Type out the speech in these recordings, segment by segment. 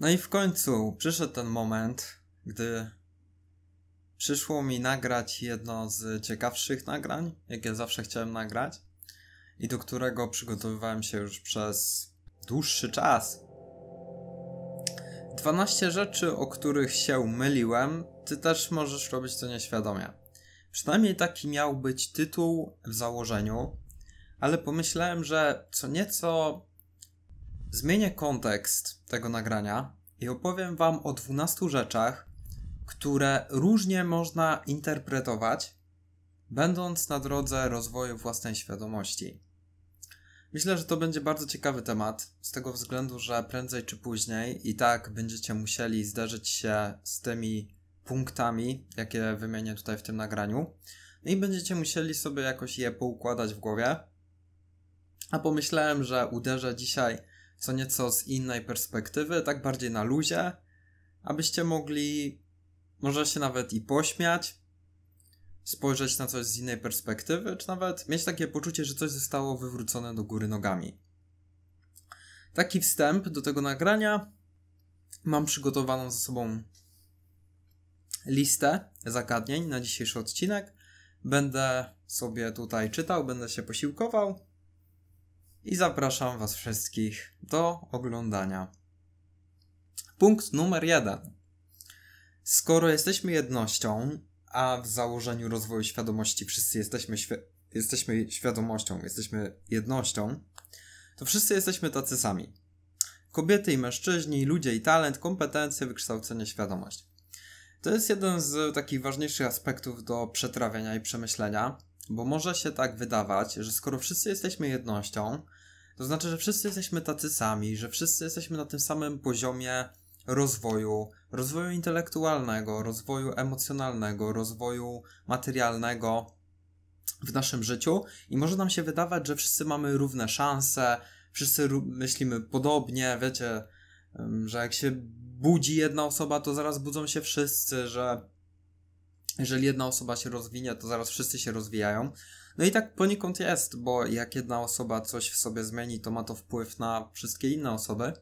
No i w końcu przyszedł ten moment, gdy przyszło mi nagrać jedno z ciekawszych nagrań, jakie zawsze chciałem nagrać i do którego przygotowywałem się już przez dłuższy czas. 12 rzeczy, o których się myliłem, ty też możesz robić to nieświadomie. Przynajmniej taki miał być tytuł w założeniu, ale pomyślałem, że co nieco Zmienię kontekst tego nagrania i opowiem Wam o 12 rzeczach, które różnie można interpretować, będąc na drodze rozwoju własnej świadomości. Myślę, że to będzie bardzo ciekawy temat, z tego względu, że prędzej czy później i tak będziecie musieli zderzyć się z tymi punktami, jakie wymienię tutaj w tym nagraniu, i będziecie musieli sobie jakoś je poukładać w głowie. A pomyślałem, że uderzę dzisiaj co nieco z innej perspektywy, tak bardziej na luzie, abyście mogli może się nawet i pośmiać, spojrzeć na coś z innej perspektywy, czy nawet mieć takie poczucie, że coś zostało wywrócone do góry nogami. Taki wstęp do tego nagrania. Mam przygotowaną ze sobą listę zagadnień na dzisiejszy odcinek. Będę sobie tutaj czytał, będę się posiłkował i zapraszam Was wszystkich do oglądania. Punkt numer jeden. Skoro jesteśmy jednością, a w założeniu rozwoju świadomości wszyscy jesteśmy, świ jesteśmy świadomością, jesteśmy jednością, to wszyscy jesteśmy tacy sami. Kobiety i mężczyźni, ludzie i talent, kompetencje, wykształcenie, świadomość. To jest jeden z takich ważniejszych aspektów do przetrawienia i przemyślenia bo może się tak wydawać, że skoro wszyscy jesteśmy jednością, to znaczy, że wszyscy jesteśmy tacy sami, że wszyscy jesteśmy na tym samym poziomie rozwoju, rozwoju intelektualnego, rozwoju emocjonalnego, rozwoju materialnego w naszym życiu i może nam się wydawać, że wszyscy mamy równe szanse, wszyscy myślimy podobnie, wiecie, że jak się budzi jedna osoba, to zaraz budzą się wszyscy, że jeżeli jedna osoba się rozwinie, to zaraz wszyscy się rozwijają. No i tak poniekąd jest, bo jak jedna osoba coś w sobie zmieni, to ma to wpływ na wszystkie inne osoby.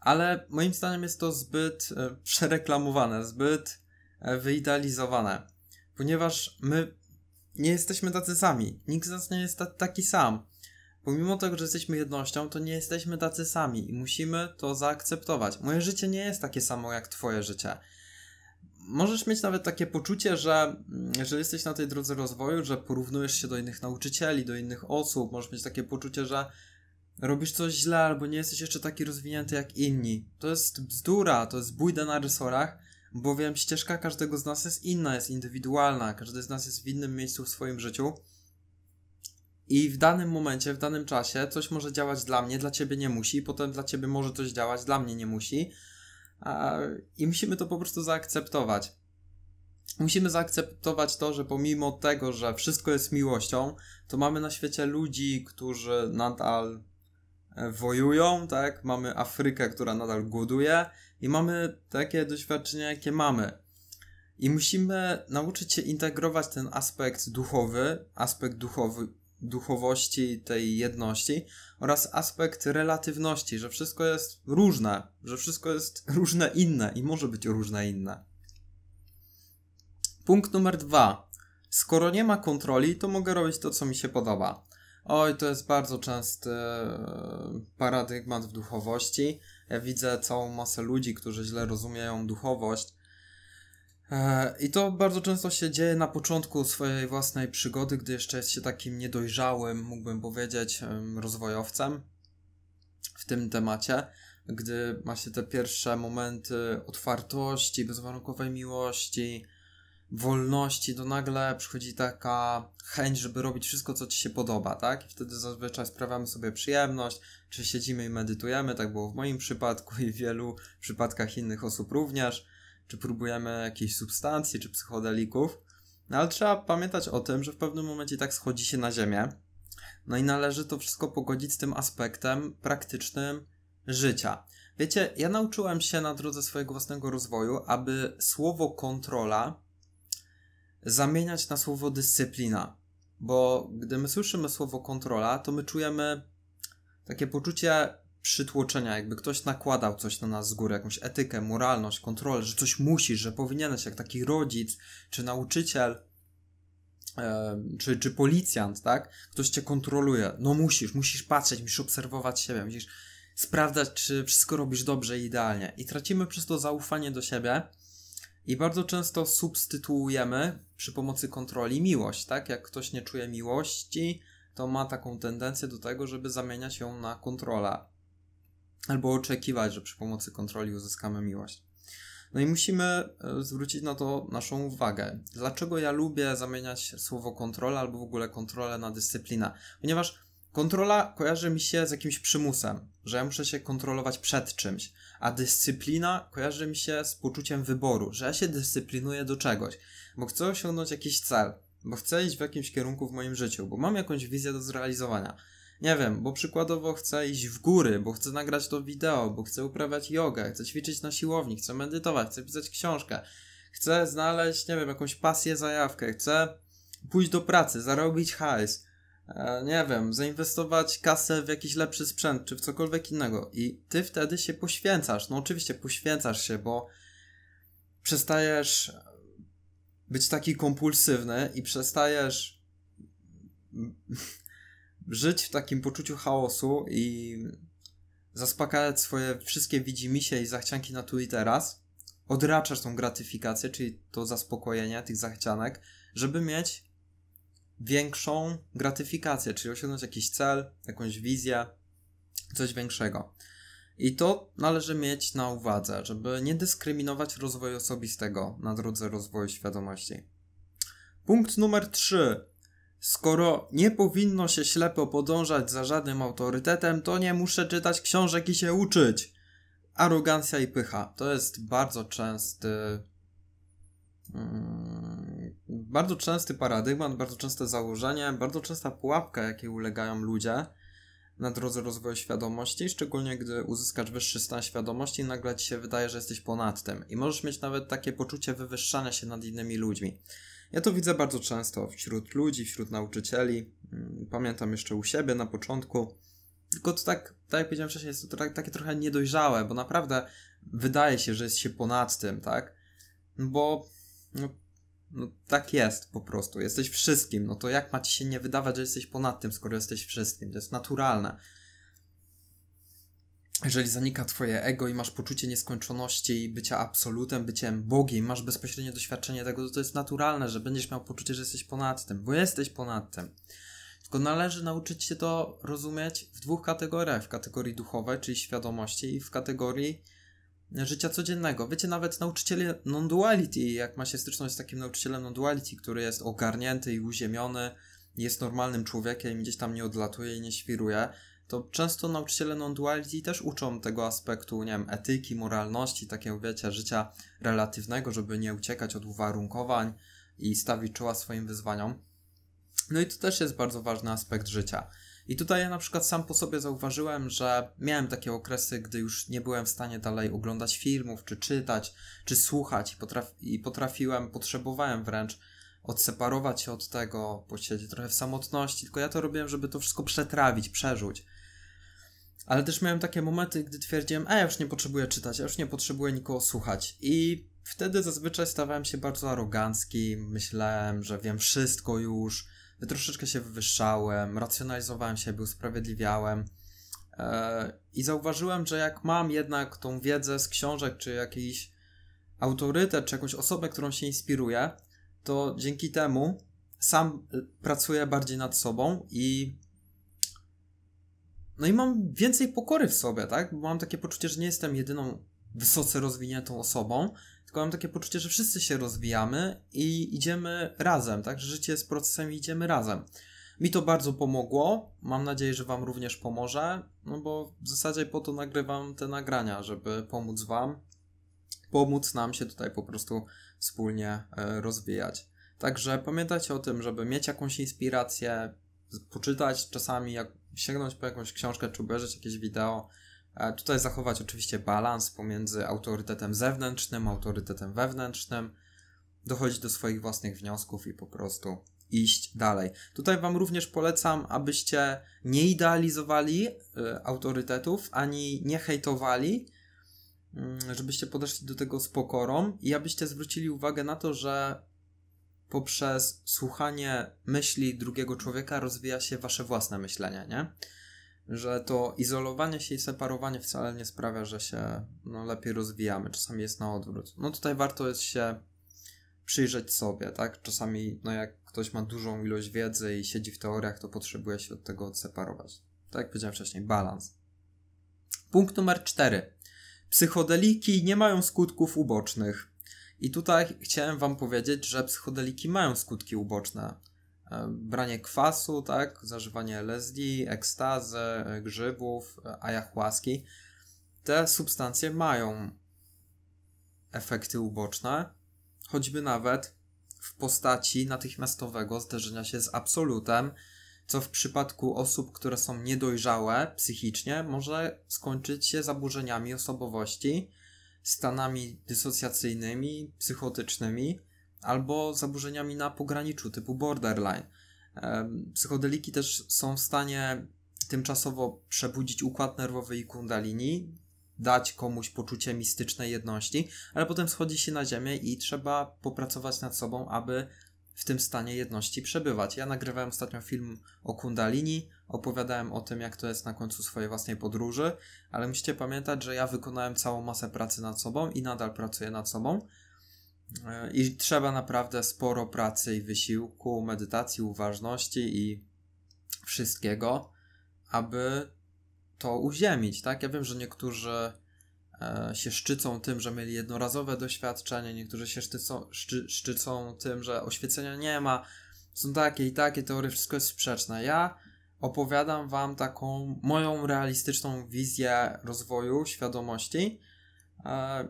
Ale moim zdaniem jest to zbyt e, przereklamowane, zbyt e, wyidealizowane, ponieważ my nie jesteśmy tacy sami. Nikt z nas nie jest taki sam. Pomimo tego, że jesteśmy jednością, to nie jesteśmy tacy sami i musimy to zaakceptować. Moje życie nie jest takie samo jak Twoje życie możesz mieć nawet takie poczucie, że jeżeli mm, jesteś na tej drodze rozwoju, że porównujesz się do innych nauczycieli, do innych osób, możesz mieć takie poczucie, że robisz coś źle albo nie jesteś jeszcze taki rozwinięty jak inni. To jest bzdura, to jest bójda na rysorach, bowiem ścieżka każdego z nas jest inna, jest indywidualna, każdy z nas jest w innym miejscu w swoim życiu. I w danym momencie, w danym czasie coś może działać dla mnie, dla ciebie nie musi, potem dla ciebie może coś działać, dla mnie nie musi a, I musimy to po prostu zaakceptować. Musimy zaakceptować to, że pomimo tego, że wszystko jest miłością, to mamy na świecie ludzi, którzy nadal e, wojują, tak? Mamy Afrykę, która nadal głoduje i mamy takie doświadczenia, jakie mamy. I musimy nauczyć się integrować ten aspekt duchowy, aspekt duchowy, duchowości, tej jedności oraz aspekt relatywności, że wszystko jest różne, że wszystko jest różne inne i może być różne inne. Punkt numer dwa. Skoro nie ma kontroli, to mogę robić to, co mi się podoba. Oj, to jest bardzo częsty e, paradygmat w duchowości. Ja widzę całą masę ludzi, którzy źle rozumieją duchowość E, I to bardzo często się dzieje na początku swojej własnej przygody, gdy jeszcze jest się takim niedojrzałym, mógłbym powiedzieć, rozwojowcem w tym temacie, gdy ma się te pierwsze momenty otwartości, bezwarunkowej miłości, wolności, to nagle przychodzi taka chęć, żeby robić wszystko, co ci się podoba, tak? I wtedy zazwyczaj sprawiamy sobie przyjemność, czy siedzimy i medytujemy, tak było w moim przypadku i w wielu przypadkach innych osób również czy próbujemy jakiejś substancji, czy psychodelików. No ale trzeba pamiętać o tym, że w pewnym momencie tak schodzi się na ziemię. No i należy to wszystko pogodzić z tym aspektem praktycznym życia. Wiecie, ja nauczyłem się na drodze swojego własnego rozwoju, aby słowo kontrola zamieniać na słowo dyscyplina. Bo gdy my słyszymy słowo kontrola, to my czujemy takie poczucie przytłoczenia, jakby ktoś nakładał coś na nas z góry, jakąś etykę, moralność, kontrolę, że coś musisz, że powinieneś, jak taki rodzic, czy nauczyciel, e, czy, czy policjant, tak? Ktoś cię kontroluje. No musisz, musisz patrzeć, musisz obserwować siebie, musisz sprawdzać, czy wszystko robisz dobrze i idealnie. I tracimy przez to zaufanie do siebie i bardzo często substytuujemy przy pomocy kontroli miłość, tak? Jak ktoś nie czuje miłości, to ma taką tendencję do tego, żeby zamieniać ją na kontrolę albo oczekiwać, że przy pomocy kontroli uzyskamy miłość. No i musimy e, zwrócić na to naszą uwagę. Dlaczego ja lubię zamieniać słowo kontrola albo w ogóle kontrolę na dyscyplinę? Ponieważ kontrola kojarzy mi się z jakimś przymusem, że ja muszę się kontrolować przed czymś, a dyscyplina kojarzy mi się z poczuciem wyboru, że ja się dyscyplinuję do czegoś, bo chcę osiągnąć jakiś cel, bo chcę iść w jakimś kierunku w moim życiu, bo mam jakąś wizję do zrealizowania nie wiem, bo przykładowo chcę iść w góry, bo chcę nagrać to wideo, bo chcę uprawiać jogę, chcę ćwiczyć na siłowni, chcę medytować, chcę pisać książkę, chcę znaleźć, nie wiem, jakąś pasję, zajawkę, chcę pójść do pracy, zarobić hajs, e, nie wiem, zainwestować kasę w jakiś lepszy sprzęt, czy w cokolwiek innego. I ty wtedy się poświęcasz. No oczywiście poświęcasz się, bo przestajesz być taki kompulsywny i przestajesz żyć w takim poczuciu chaosu i zaspokajać swoje wszystkie widzimisię i zachcianki na tu i teraz, odraczasz tą gratyfikację, czyli to zaspokojenie tych zachcianek, żeby mieć większą gratyfikację, czyli osiągnąć jakiś cel, jakąś wizję, coś większego. I to należy mieć na uwadze, żeby nie dyskryminować rozwoju osobistego na drodze rozwoju świadomości. Punkt numer 3. Skoro nie powinno się ślepo podążać za żadnym autorytetem, to nie muszę czytać książek i się uczyć. Arogancja i pycha to jest bardzo częsty. Mm, bardzo częsty paradygmat, bardzo częste założenie, bardzo częsta pułapka, jakiej ulegają ludzie na drodze rozwoju świadomości, szczególnie gdy uzyskasz wyższy stan świadomości, nagle ci się wydaje, że jesteś ponad tym i możesz mieć nawet takie poczucie wywyższania się nad innymi ludźmi. Ja to widzę bardzo często wśród ludzi, wśród nauczycieli. Mm, pamiętam jeszcze u siebie na początku. Tylko to tak, tak jak powiedziałem wcześniej, jest to takie trochę niedojrzałe, bo naprawdę wydaje się, że jest się ponad tym, tak? No bo no, no, tak jest po prostu. Jesteś wszystkim. No to jak ma ci się nie wydawać, że jesteś ponad tym, skoro jesteś wszystkim? To jest naturalne jeżeli zanika twoje ego i masz poczucie nieskończoności i bycia absolutem, byciem Bogiem, masz bezpośrednie doświadczenie tego, to, to jest naturalne, że będziesz miał poczucie, że jesteś ponad tym, bo jesteś ponad tym. Tylko należy nauczyć się to rozumieć w dwóch kategoriach: w kategorii duchowej, czyli świadomości, i w kategorii życia codziennego. Wiecie, nawet nauczyciele non-duality, jak ma się styczność z takim nauczycielem non-duality, który jest ogarnięty i uziemiony, jest normalnym człowiekiem, gdzieś tam nie odlatuje i nie świruje, to często nauczyciele non-duality też uczą tego aspektu, nie wiem, etyki, moralności, takiego, wiecie, życia relatywnego, żeby nie uciekać od uwarunkowań i stawić czoła swoim wyzwaniom. No i to też jest bardzo ważny aspekt życia. I tutaj ja na przykład sam po sobie zauważyłem, że miałem takie okresy, gdy już nie byłem w stanie dalej oglądać filmów, czy czytać, czy słuchać, i, potraf i potrafiłem, potrzebowałem wręcz odseparować się od tego, posiedzieć trochę w samotności, tylko ja to robiłem, żeby to wszystko przetrawić, przerzuć. Ale też miałem takie momenty, gdy twierdziłem, a ja już nie potrzebuję czytać, ja już nie potrzebuję nikogo słuchać. I wtedy zazwyczaj stawałem się bardzo arogancki, myślałem, że wiem wszystko już, troszeczkę się wywyższałem, racjonalizowałem siebie, usprawiedliwiałem. E, I zauważyłem, że jak mam jednak tą wiedzę z książek, czy jakiś autorytet, czy jakąś osobę, którą się inspiruje, to dzięki temu sam y, pracuję bardziej nad sobą i no i mam więcej pokory w sobie, tak? Bo mam takie poczucie, że nie jestem jedyną wysoce rozwiniętą osobą, tylko mam takie poczucie, że wszyscy się rozwijamy i idziemy razem, tak? życie jest procesem i idziemy razem. Mi to bardzo pomogło. Mam nadzieję, że Wam również pomoże, no bo w zasadzie po to nagrywam te nagrania, żeby pomóc Wam pomóc nam się tutaj po prostu wspólnie e, rozwijać. Także pamiętajcie o tym, żeby mieć jakąś inspirację, poczytać czasami, jak, sięgnąć po jakąś książkę czy obejrzeć jakieś wideo. E, tutaj zachować oczywiście balans pomiędzy autorytetem zewnętrznym, autorytetem wewnętrznym, dochodzić do swoich własnych wniosków i po prostu iść dalej. Tutaj Wam również polecam, abyście nie idealizowali y, autorytetów ani nie hejtowali, Mm, żebyście podeszli do tego z pokorą i abyście zwrócili uwagę na to, że poprzez słuchanie myśli drugiego człowieka rozwija się wasze własne myślenie, nie? Że to izolowanie się i separowanie wcale nie sprawia, że się no, lepiej rozwijamy. Czasami jest na odwrót. No tutaj warto jest się przyjrzeć sobie, tak? Czasami, no jak ktoś ma dużą ilość wiedzy i siedzi w teoriach, to potrzebuje się od tego odseparować. Tak jak powiedziałem wcześniej, balans. Punkt numer cztery psychodeliki nie mają skutków ubocznych. I tutaj chciałem wam powiedzieć, że psychodeliki mają skutki uboczne. E, branie kwasu, tak, zażywanie LSD, ekstazy, e, grzybów, e, ayahuaski. Te substancje mają efekty uboczne, choćby nawet w postaci natychmiastowego zderzenia się z absolutem, co w przypadku osób, które są niedojrzałe psychicznie, może skończyć się zaburzeniami osobowości, stanami dysocjacyjnymi, psychotycznymi albo zaburzeniami na pograniczu typu borderline. Psychodeliki też są w stanie tymczasowo przebudzić układ nerwowy i kundalini, dać komuś poczucie mistycznej jedności, ale potem schodzi się na ziemię i trzeba popracować nad sobą, aby w tym stanie jedności przebywać. Ja nagrywałem ostatnio film o Kundalini, opowiadałem o tym, jak to jest na końcu swojej własnej podróży, ale musicie pamiętać, że ja wykonałem całą masę pracy nad sobą i nadal pracuję nad sobą. E, I trzeba naprawdę sporo pracy i wysiłku, medytacji, uważności i wszystkiego, aby to uziemić, tak? Ja wiem, że niektórzy E, się szczycą tym, że mieli jednorazowe doświadczenie, niektórzy się szczycą szczy, szczycą tym, że oświecenia nie ma, są takie i takie teorie, wszystko jest sprzeczne. Ja opowiadam Wam taką moją realistyczną wizję rozwoju świadomości e,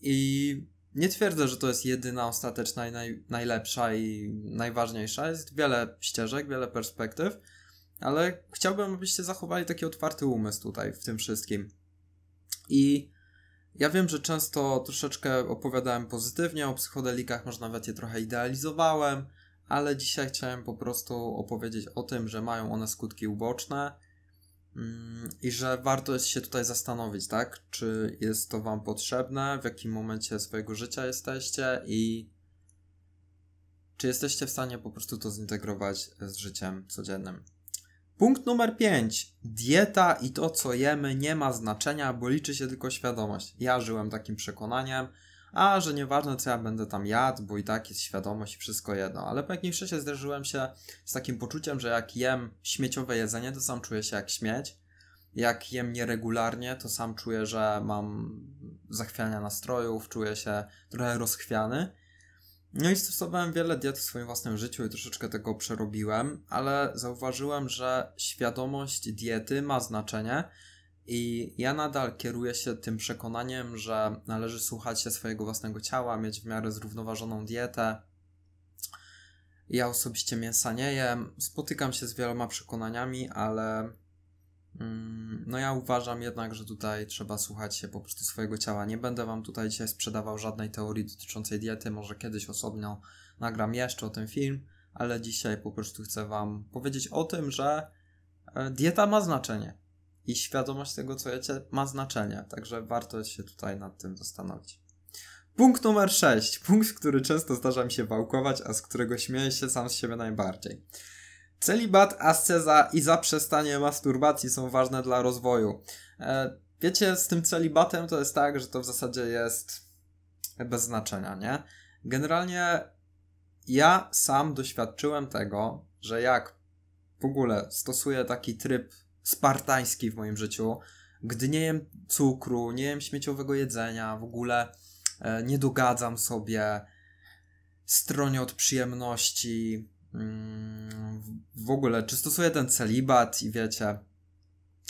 i nie twierdzę, że to jest jedyna, ostateczna i naj, najlepsza i najważniejsza. Jest wiele ścieżek, wiele perspektyw, ale chciałbym, abyście zachowali taki otwarty umysł tutaj w tym wszystkim i ja wiem, że często troszeczkę opowiadałem pozytywnie o psychodelikach, może nawet je trochę idealizowałem, ale dzisiaj chciałem po prostu opowiedzieć o tym, że mają one skutki uboczne mm, i że warto jest się tutaj zastanowić, tak? Czy jest to Wam potrzebne, w jakim momencie swojego życia jesteście i czy jesteście w stanie po prostu to zintegrować z życiem codziennym. Punkt numer 5. Dieta i to, co jemy, nie ma znaczenia, bo liczy się tylko świadomość. Ja żyłem takim przekonaniem, a że nieważne, co ja będę tam jadł, bo i tak jest świadomość, wszystko jedno. Ale po jakimś czasie zderzyłem się z takim poczuciem, że jak jem śmieciowe jedzenie, to sam czuję się jak śmieć. Jak jem nieregularnie, to sam czuję, że mam zachwiania nastrojów, czuję się trochę rozchwiany. No i stosowałem wiele diet w swoim własnym życiu i troszeczkę tego przerobiłem, ale zauważyłem, że świadomość diety ma znaczenie i ja nadal kieruję się tym przekonaniem, że należy słuchać się swojego własnego ciała, mieć w miarę zrównoważoną dietę. Ja osobiście mięsa nie jem, spotykam się z wieloma przekonaniami, ale Mm, no ja uważam jednak, że tutaj trzeba słuchać się po prostu swojego ciała. Nie będę Wam tutaj dzisiaj sprzedawał żadnej teorii dotyczącej diety, może kiedyś osobno nagram jeszcze o tym film, ale dzisiaj po prostu chcę Wam powiedzieć o tym, że e, dieta ma znaczenie i świadomość tego, co jecie, ma znaczenie, także warto się tutaj nad tym zastanowić. Punkt numer 6. Punkt, który często zdarza mi się wałkować, a z którego śmieję się sam z siebie najbardziej. Celibat, asceza i zaprzestanie masturbacji są ważne dla rozwoju. E, wiecie, z tym celibatem to jest tak, że to w zasadzie jest bez znaczenia, nie? Generalnie ja sam doświadczyłem tego, że jak w ogóle stosuję taki tryb spartański w moim życiu, gdy nie jem cukru, nie jem śmieciowego jedzenia, w ogóle e, nie dogadzam sobie, stronie od przyjemności, Mm, w ogóle, czy stosuję ten celibat i wiecie,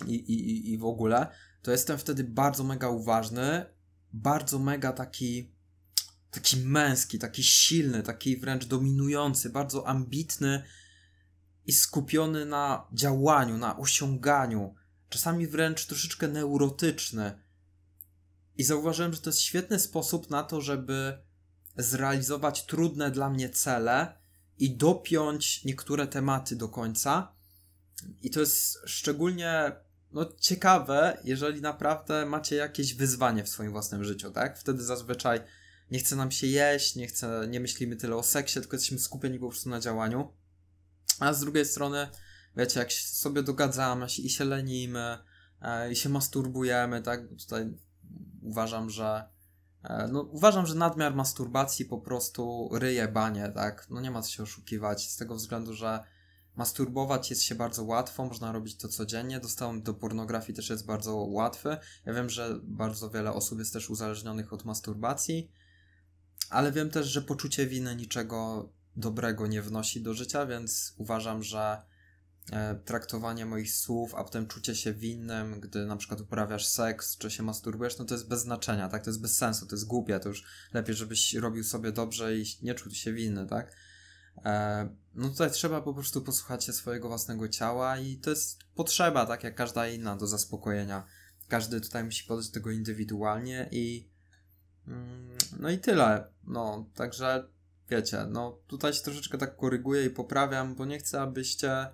i, i, i w ogóle, to jestem wtedy bardzo mega uważny, bardzo mega taki, taki męski, taki silny, taki wręcz dominujący, bardzo ambitny i skupiony na działaniu, na osiąganiu, czasami wręcz troszeczkę neurotyczny. I zauważyłem, że to jest świetny sposób na to, żeby zrealizować trudne dla mnie cele i dopiąć niektóre tematy do końca. I to jest szczególnie no, ciekawe, jeżeli naprawdę macie jakieś wyzwanie w swoim własnym życiu, tak? Wtedy zazwyczaj nie chce nam się jeść, nie, chce, nie myślimy tyle o seksie, tylko jesteśmy skupieni po prostu na działaniu. A z drugiej strony, wiecie, jak sobie dogadzamy się i się lenimy, e, i się masturbujemy, tak? Tutaj uważam, że E, no, uważam, że nadmiar masturbacji po prostu ryje banie, tak? No nie ma co się oszukiwać, z tego względu, że masturbować jest się bardzo łatwo, można robić to codziennie. Dostęp do pornografii też jest bardzo łatwy. Ja wiem, że bardzo wiele osób jest też uzależnionych od masturbacji, ale wiem też, że poczucie winy niczego dobrego nie wnosi do życia, więc uważam, że E, traktowania moich słów, a potem czucie się winnym, gdy na przykład uprawiasz seks, czy się masturbujesz, no to jest bez znaczenia, tak? To jest bez sensu, to jest głupie, to już lepiej, żebyś robił sobie dobrze i nie czuł się winny, tak? E, no tutaj trzeba po prostu posłuchać się swojego własnego ciała i to jest potrzeba, tak jak każda inna do zaspokojenia. Każdy tutaj musi podejść do tego indywidualnie i mm, no i tyle. No, także wiecie, no tutaj się troszeczkę tak koryguję i poprawiam, bo nie chcę, abyście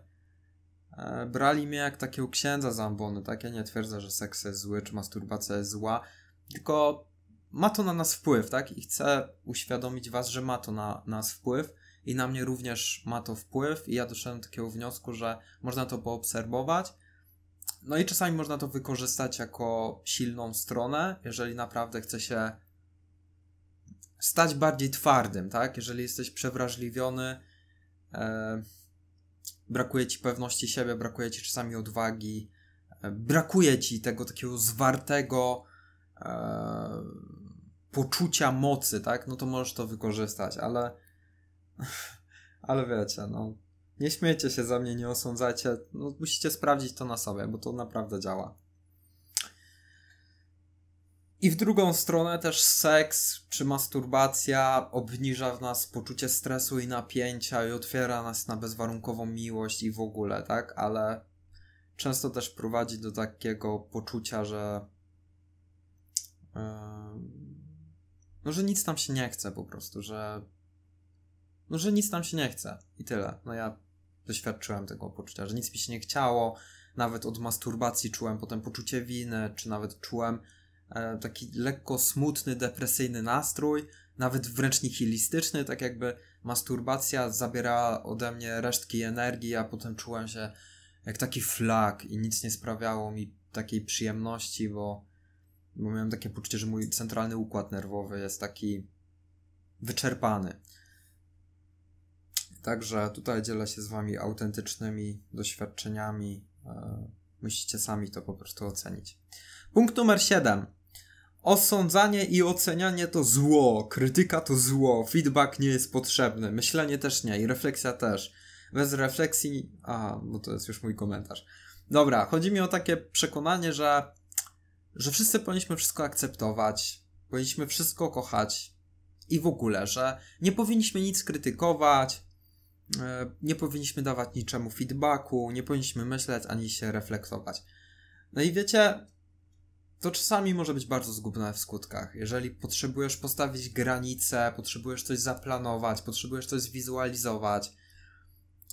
E, brali mnie jak takiego księdza z ambony, tak? Ja nie twierdzę, że seks jest zły, czy masturbacja jest zła, tylko ma to na nas wpływ, tak? I chcę uświadomić was, że ma to na nas wpływ i na mnie również ma to wpływ i ja doszedłem do takiego wniosku, że można to poobserwować, no i czasami można to wykorzystać jako silną stronę, jeżeli naprawdę chce się stać bardziej twardym, tak? Jeżeli jesteś przewrażliwiony, yy brakuje ci pewności siebie, brakuje ci czasami odwagi, e, brakuje ci tego takiego zwartego e, poczucia mocy, tak? No to możesz to wykorzystać, ale ale wiecie, no nie śmiejcie się za mnie, nie osądzacie, no musicie sprawdzić to na sobie, bo to naprawdę działa. I w drugą stronę też seks czy masturbacja obniża w nas poczucie stresu i napięcia i otwiera nas na bezwarunkową miłość i w ogóle, tak? Ale często też prowadzi do takiego poczucia, że. Yy, no, że nic nam się nie chce po prostu, że. No, że nic nam się nie chce i tyle. No ja doświadczyłem tego poczucia, że nic mi się nie chciało. Nawet od masturbacji czułem potem poczucie winy, czy nawet czułem E, taki lekko smutny, depresyjny nastrój, nawet wręcz nihilistyczny, tak jakby masturbacja zabierała ode mnie resztki energii, a potem czułem się jak taki flag i nic nie sprawiało mi takiej przyjemności, bo, bo miałem takie poczucie, że mój centralny układ nerwowy jest taki wyczerpany. Także tutaj dzielę się z Wami autentycznymi doświadczeniami. E, musicie sami to po prostu ocenić. Punkt numer 7 osądzanie i ocenianie to zło, krytyka to zło, feedback nie jest potrzebny, myślenie też nie i refleksja też. Bez refleksji, a, bo no to jest już mój komentarz. Dobra, chodzi mi o takie przekonanie, że, że wszyscy powinniśmy wszystko akceptować, powinniśmy wszystko kochać i w ogóle, że nie powinniśmy nic krytykować, e, nie powinniśmy dawać niczemu feedbacku, nie powinniśmy myśleć ani się reflektować. No i wiecie, to czasami może być bardzo zgubne w skutkach. Jeżeli potrzebujesz postawić granice, potrzebujesz coś zaplanować, potrzebujesz coś zwizualizować,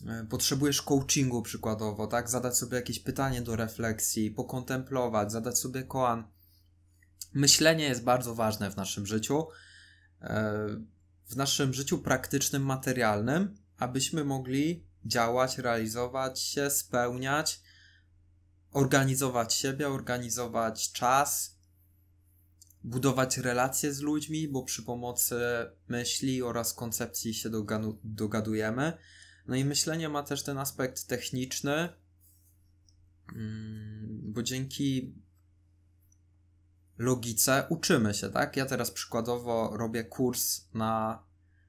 e, potrzebujesz coachingu przykładowo, tak? Zadać sobie jakieś pytanie do refleksji, pokontemplować, zadać sobie koan. Myślenie jest bardzo ważne w naszym życiu, e, w naszym życiu praktycznym, materialnym, abyśmy mogli działać, realizować się, spełniać organizować siebie, organizować czas, budować relacje z ludźmi, bo przy pomocy myśli oraz koncepcji się dogadujemy. No i myślenie ma też ten aspekt techniczny, mm, bo dzięki logice uczymy się, tak? Ja teraz przykładowo robię kurs na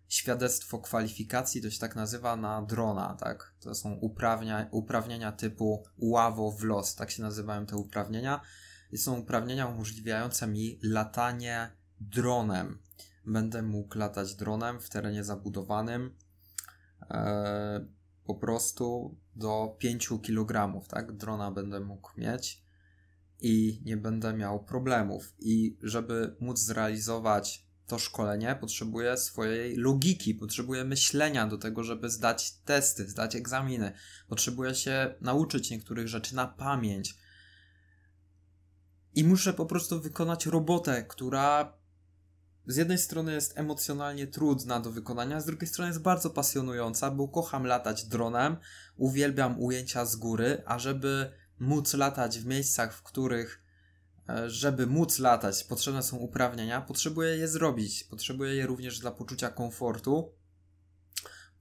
świadectwo kwalifikacji, to się tak nazywa na drona, tak? To są uprawnia, uprawnienia typu ławo w los, tak się nazywają te uprawnienia. I są uprawnienia umożliwiające mi latanie dronem. Będę mógł latać dronem w terenie zabudowanym e, po prostu do 5 kg, tak? Drona będę mógł mieć i nie będę miał problemów. I żeby móc zrealizować to szkolenie potrzebuje swojej logiki, potrzebuje myślenia do tego, żeby zdać testy, zdać egzaminy, potrzebuje się nauczyć niektórych rzeczy na pamięć. I muszę po prostu wykonać robotę, która z jednej strony jest emocjonalnie trudna do wykonania, z drugiej strony jest bardzo pasjonująca, bo kocham latać dronem, uwielbiam ujęcia z góry, a żeby móc latać w miejscach, w których E, żeby móc latać, potrzebne są uprawnienia, potrzebuję je zrobić. Potrzebuję je również dla poczucia komfortu,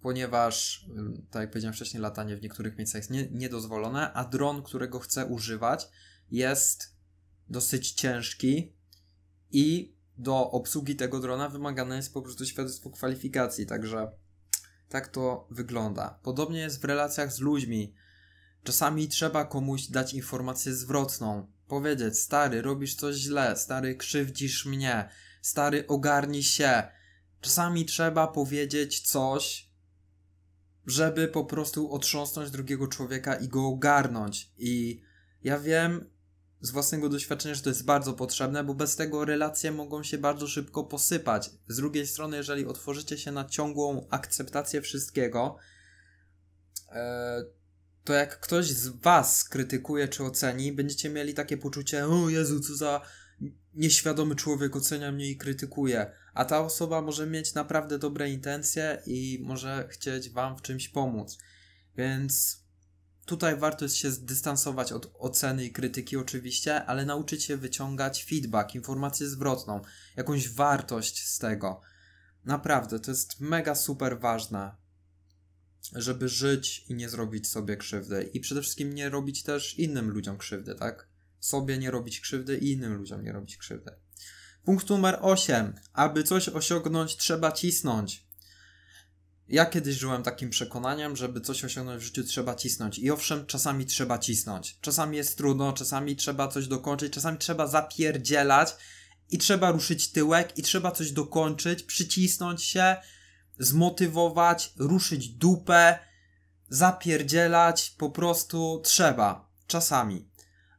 ponieważ, mm, tak jak powiedziałem wcześniej, latanie w niektórych miejscach jest nie, niedozwolone, a dron, którego chcę używać, jest dosyć ciężki i do obsługi tego drona wymagane jest po prostu świadectwo kwalifikacji, także tak to wygląda. Podobnie jest w relacjach z ludźmi. Czasami trzeba komuś dać informację zwrotną, Powiedzieć, stary, robisz coś źle, stary, krzywdzisz mnie, stary, ogarnij się. Czasami trzeba powiedzieć coś, żeby po prostu otrząsnąć drugiego człowieka i go ogarnąć. I ja wiem z własnego doświadczenia, że to jest bardzo potrzebne, bo bez tego relacje mogą się bardzo szybko posypać. Z drugiej strony, jeżeli otworzycie się na ciągłą akceptację wszystkiego, yy, to jak ktoś z was krytykuje czy oceni, będziecie mieli takie poczucie, o Jezu, co za nieświadomy człowiek ocenia mnie i krytykuje. A ta osoba może mieć naprawdę dobre intencje i może chcieć wam w czymś pomóc. Więc tutaj warto jest się zdystansować od oceny i krytyki oczywiście, ale nauczyć się wyciągać feedback, informację zwrotną, jakąś wartość z tego. Naprawdę, to jest mega super ważne żeby żyć i nie zrobić sobie krzywdy. I przede wszystkim nie robić też innym ludziom krzywdy, tak? Sobie nie robić krzywdy i innym ludziom nie robić krzywdy. Punkt numer 8. Aby coś osiągnąć, trzeba cisnąć. Ja kiedyś żyłem takim przekonaniem, żeby coś osiągnąć w życiu, trzeba cisnąć. I owszem, czasami trzeba cisnąć. Czasami jest trudno, czasami trzeba coś dokończyć, czasami trzeba zapierdzielać i trzeba ruszyć tyłek i trzeba coś dokończyć, przycisnąć się zmotywować, ruszyć dupę, zapierdzielać po prostu trzeba, czasami.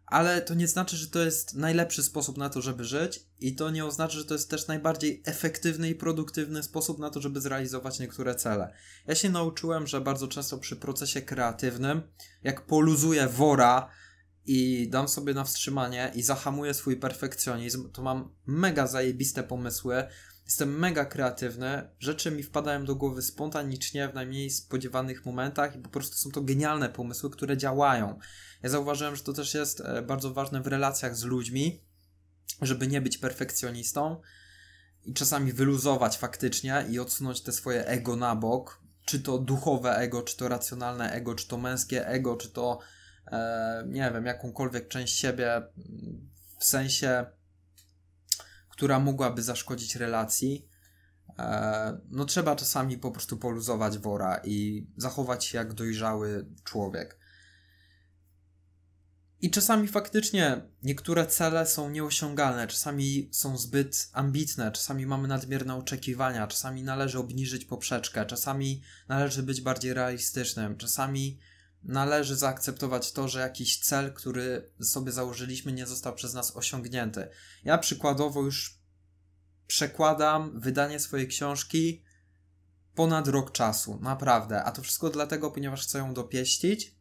Ale to nie znaczy, że to jest najlepszy sposób na to, żeby żyć, i to nie oznacza, że to jest też najbardziej efektywny i produktywny sposób na to, żeby zrealizować niektóre cele. Ja się nauczyłem, że bardzo często przy procesie kreatywnym, jak poluzuję wora i dam sobie na wstrzymanie i zahamuję swój perfekcjonizm, to mam mega zajebiste pomysły, Jestem mega kreatywny, rzeczy mi wpadają do głowy spontanicznie, w najmniej spodziewanych momentach i po prostu są to genialne pomysły, które działają. Ja zauważyłem, że to też jest e, bardzo ważne w relacjach z ludźmi, żeby nie być perfekcjonistą i czasami wyluzować faktycznie i odsunąć te swoje ego na bok, czy to duchowe ego, czy to racjonalne ego, czy to męskie ego, czy to e, nie wiem, jakąkolwiek część siebie w sensie która mogłaby zaszkodzić relacji, e, no trzeba czasami po prostu poluzować wora i zachować się jak dojrzały człowiek. I czasami faktycznie niektóre cele są nieosiągalne, czasami są zbyt ambitne, czasami mamy nadmierne oczekiwania, czasami należy obniżyć poprzeczkę, czasami należy być bardziej realistycznym, czasami należy zaakceptować to, że jakiś cel, który sobie założyliśmy, nie został przez nas osiągnięty. Ja przykładowo już przekładam wydanie swojej książki ponad rok czasu, naprawdę. A to wszystko dlatego, ponieważ chcę ją dopieścić.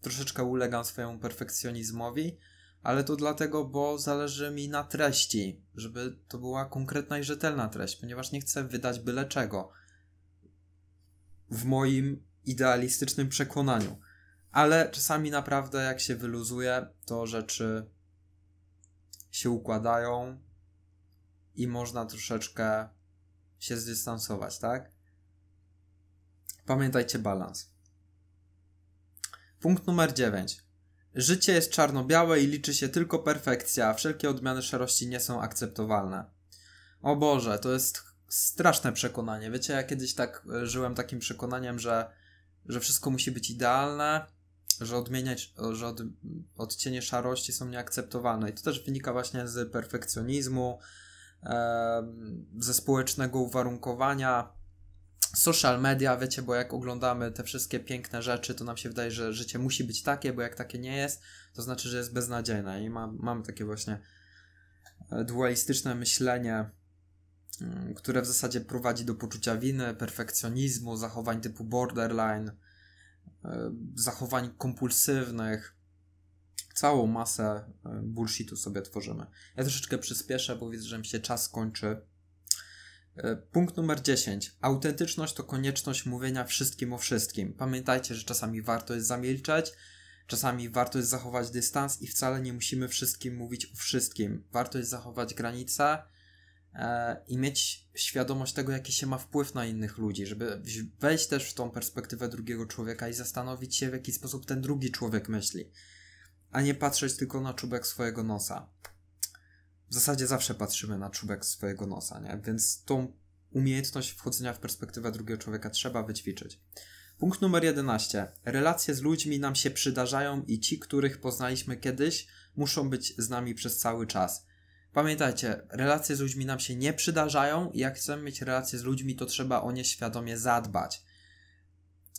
Troszeczkę ulegam swojemu perfekcjonizmowi, ale to dlatego, bo zależy mi na treści, żeby to była konkretna i rzetelna treść, ponieważ nie chcę wydać byle czego. W moim idealistycznym przekonaniu ale czasami naprawdę jak się wyluzuje, to rzeczy się układają i można troszeczkę się zdystansować, tak? Pamiętajcie balans. Punkt numer 9. Życie jest czarno-białe i liczy się tylko perfekcja, a wszelkie odmiany szarości nie są akceptowalne. O Boże, to jest straszne przekonanie. Wiecie, ja kiedyś tak e, żyłem takim przekonaniem, że, że wszystko musi być idealne, że, odmieniać, że od, odcienie szarości są nieakceptowane. I to też wynika właśnie z perfekcjonizmu, e, ze społecznego uwarunkowania, social media, wiecie, bo jak oglądamy te wszystkie piękne rzeczy, to nam się wydaje, że życie musi być takie, bo jak takie nie jest, to znaczy, że jest beznadziejne. I ma, mamy takie właśnie e, dualistyczne myślenie, mm, które w zasadzie prowadzi do poczucia winy, perfekcjonizmu, zachowań typu borderline E, zachowań kompulsywnych, całą masę e, bullshitu sobie tworzymy. Ja troszeczkę przyspieszę, bo widzę, że mi się czas kończy. E, punkt numer 10. Autentyczność to konieczność mówienia wszystkim o wszystkim. Pamiętajcie, że czasami warto jest zamilczeć, czasami warto jest zachować dystans i wcale nie musimy wszystkim mówić o wszystkim. Warto jest zachować granice, E, i mieć świadomość tego, jaki się ma wpływ na innych ludzi, żeby wejść też w tą perspektywę drugiego człowieka i zastanowić się, w jaki sposób ten drugi człowiek myśli, a nie patrzeć tylko na czubek swojego nosa. W zasadzie zawsze patrzymy na czubek swojego nosa, nie? Więc tą umiejętność wchodzenia w perspektywę drugiego człowieka trzeba wyćwiczyć. Punkt numer 11. Relacje z ludźmi nam się przydarzają i ci, których poznaliśmy kiedyś, muszą być z nami przez cały czas. Pamiętajcie, relacje z ludźmi nam się nie przydarzają i jak chcemy mieć relacje z ludźmi, to trzeba o nie świadomie zadbać.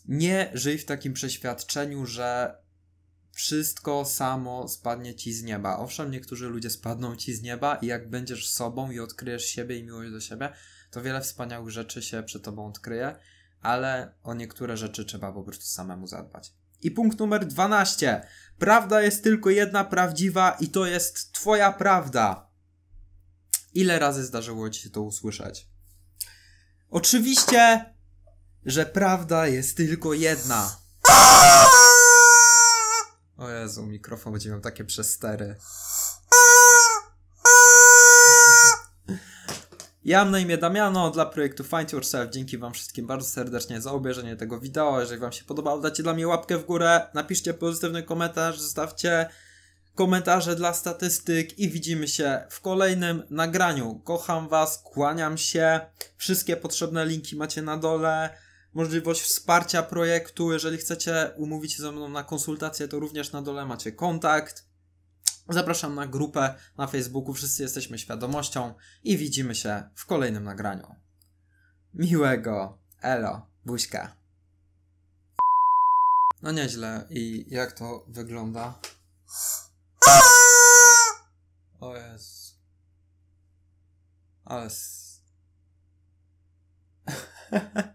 Nie żyj w takim przeświadczeniu, że wszystko samo spadnie ci z nieba. Owszem, niektórzy ludzie spadną ci z nieba i jak będziesz sobą i odkryjesz siebie i miłość do siebie, to wiele wspaniałych rzeczy się przed tobą odkryje, ale o niektóre rzeczy trzeba po prostu samemu zadbać. I punkt numer 12. Prawda jest tylko jedna prawdziwa i to jest twoja prawda. Ile razy zdarzyło ci się to usłyszeć? Oczywiście, że prawda jest tylko jedna. O Jezu, mikrofon będzie miał takie przestery. Ja mam na imię Damiano, dla projektu Find Yourself. Dzięki wam wszystkim bardzo serdecznie za obejrzenie tego wideo. Jeżeli wam się podobało, dajcie dla mnie łapkę w górę, napiszcie pozytywny komentarz, zostawcie komentarze dla statystyk i widzimy się w kolejnym nagraniu. Kocham Was, kłaniam się. Wszystkie potrzebne linki macie na dole. Możliwość wsparcia projektu. Jeżeli chcecie umówić się ze mną na konsultację, to również na dole macie kontakt. Zapraszam na grupę na Facebooku. Wszyscy jesteśmy świadomością i widzimy się w kolejnym nagraniu. Miłego. Elo. Buźka. No nieźle. I jak to wygląda? Oh yes, oh, yes.